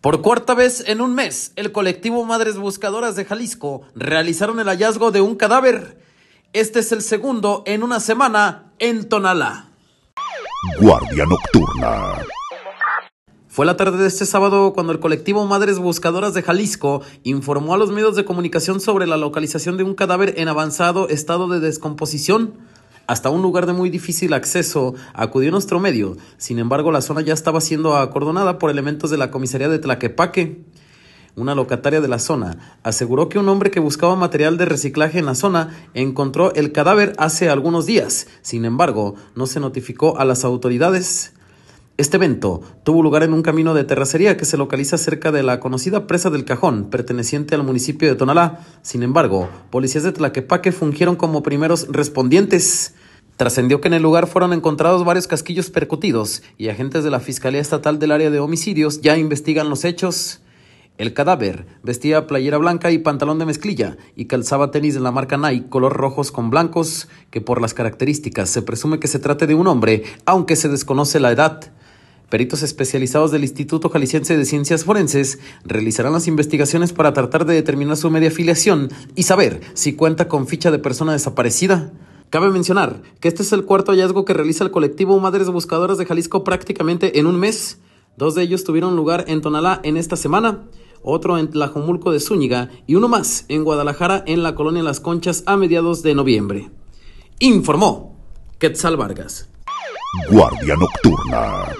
Por cuarta vez en un mes, el colectivo Madres Buscadoras de Jalisco realizaron el hallazgo de un cadáver. Este es el segundo en una semana en Tonalá. Guardia Nocturna. Fue la tarde de este sábado cuando el colectivo Madres Buscadoras de Jalisco informó a los medios de comunicación sobre la localización de un cadáver en avanzado estado de descomposición hasta un lugar de muy difícil acceso acudió nuestro medio. Sin embargo, la zona ya estaba siendo acordonada por elementos de la comisaría de Tlaquepaque. Una locataria de la zona aseguró que un hombre que buscaba material de reciclaje en la zona encontró el cadáver hace algunos días. Sin embargo, no se notificó a las autoridades. Este evento tuvo lugar en un camino de terracería que se localiza cerca de la conocida presa del Cajón, perteneciente al municipio de Tonalá. Sin embargo, policías de Tlaquepaque fungieron como primeros respondientes. Trascendió que en el lugar fueron encontrados varios casquillos percutidos y agentes de la Fiscalía Estatal del Área de Homicidios ya investigan los hechos. El cadáver vestía playera blanca y pantalón de mezclilla y calzaba tenis de la marca Nike color rojos con blancos, que por las características se presume que se trate de un hombre, aunque se desconoce la edad. Peritos especializados del Instituto Jalisciense de Ciencias Forenses realizarán las investigaciones para tratar de determinar su media filiación y saber si cuenta con ficha de persona desaparecida. Cabe mencionar que este es el cuarto hallazgo que realiza el colectivo Madres Buscadoras de Jalisco prácticamente en un mes. Dos de ellos tuvieron lugar en Tonalá en esta semana, otro en Tlajomulco de Zúñiga y uno más en Guadalajara en la colonia Las Conchas a mediados de noviembre. Informó Quetzal Vargas. Guardia Nocturna.